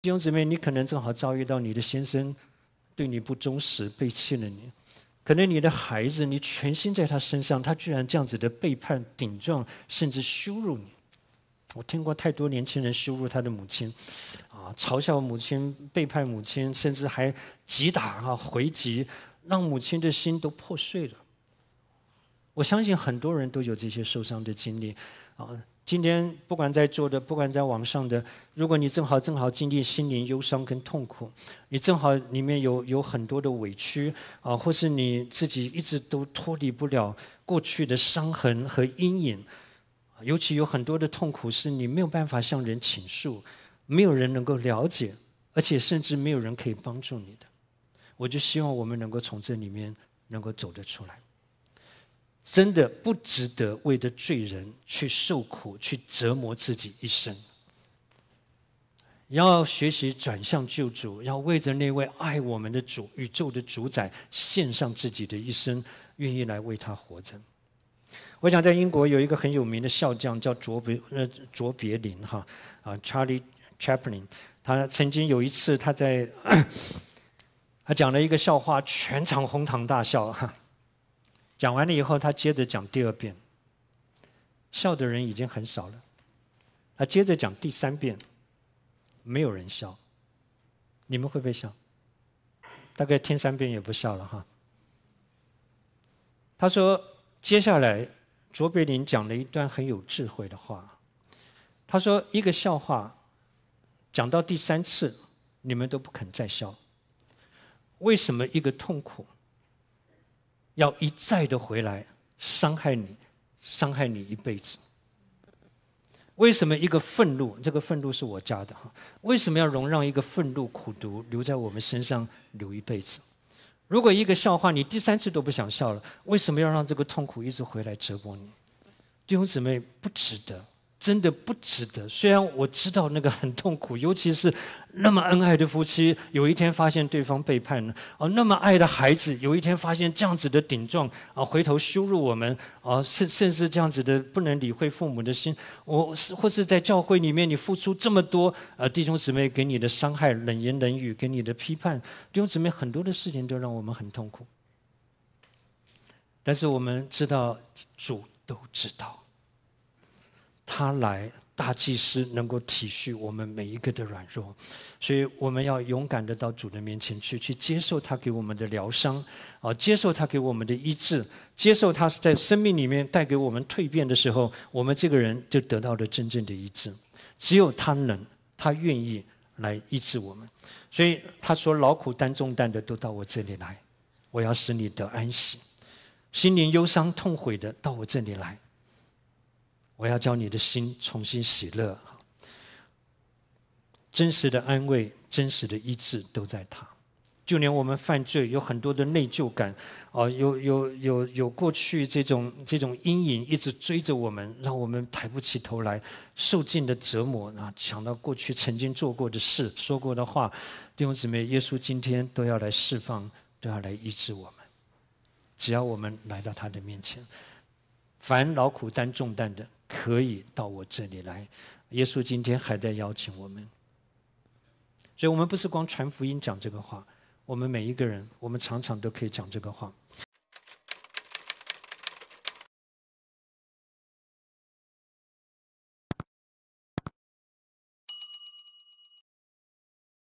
弟兄姊妹，你可能正好遭遇到你的先生对你不忠实，背弃了你；可能你的孩子，你全心在他身上，他居然这样子的背叛、顶撞，甚至羞辱你。我听过太多年轻人羞辱他的母亲，啊，嘲笑母亲、背叛母亲，甚至还击打啊、回击，让母亲的心都破碎了。我相信很多人都有这些受伤的经历，啊，今天不管在座的，不管在网上的，如果你正好正好经历心灵忧伤跟痛苦，你正好里面有有很多的委屈啊，或是你自己一直都脱离不了过去的伤痕和阴影，尤其有很多的痛苦是你没有办法向人倾诉，没有人能够了解，而且甚至没有人可以帮助你的。我就希望我们能够从这里面能够走得出来。真的不值得为着罪人去受苦，去折磨自己一生。要学习转向救主，要为着那位爱我们的主、宇宙的主宰，献上自己的一生，愿意来为他活着。我想在英国有一个很有名的笑匠叫卓别那卓别林哈啊 Charlie Chaplin，他曾经有一次他在 他讲了一个笑话，全场哄堂大笑哈。讲完了以后，他接着讲第二遍，笑的人已经很少了。他接着讲第三遍，没有人笑。你们会不会笑？大概听三遍也不笑了哈。他说：“接下来，卓别林讲了一段很有智慧的话。他说，一个笑话讲到第三次，你们都不肯再笑。为什么一个痛苦？”要一再的回来伤害你，伤害你一辈子。为什么一个愤怒，这个愤怒是我加的？哈。为什么要容让一个愤怒苦毒留在我们身上留一辈子？如果一个笑话你第三次都不想笑了，为什么要让这个痛苦一直回来折磨你？弟兄姊妹，不值得。真的不值得。虽然我知道那个很痛苦，尤其是那么恩爱的夫妻，有一天发现对方背叛了；哦，那么爱的孩子，有一天发现这样子的顶撞，啊，回头羞辱我们，啊，甚甚至这样子的不能理会父母的心。我是或是在教会里面，你付出这么多，呃，弟兄姊妹给你的伤害、冷言冷语给你的批判，弟兄姊妹很多的事情都让我们很痛苦。但是我们知道，主都知道。他来，大祭司能够体恤我们每一个的软弱，所以我们要勇敢的到主人面前去，去接受他给我们的疗伤，啊，接受他给我们的医治，接受他是在生命里面带给我们蜕变的时候，我们这个人就得到了真正的医治。只有他能，他愿意来医治我们。所以他说：“劳苦担重担的都到我这里来，我要使你得安息；心灵忧伤痛悔的到我这里来。”我要叫你的心重新喜乐，真实的安慰、真实的医治都在他。就连我们犯罪有很多的内疚感，啊，有有有有过去这种这种阴影一直追着我们，让我们抬不起头来，受尽的折磨。啊，想到过去曾经做过的事、说过的话，弟兄姊妹，耶稣今天都要来释放，都要来医治我们。只要我们来到他的面前，凡劳苦担重担的。可以到我这里来，耶稣今天还在邀请我们，所以，我们不是光传福音讲这个话，我们每一个人，我们常常都可以讲这个话。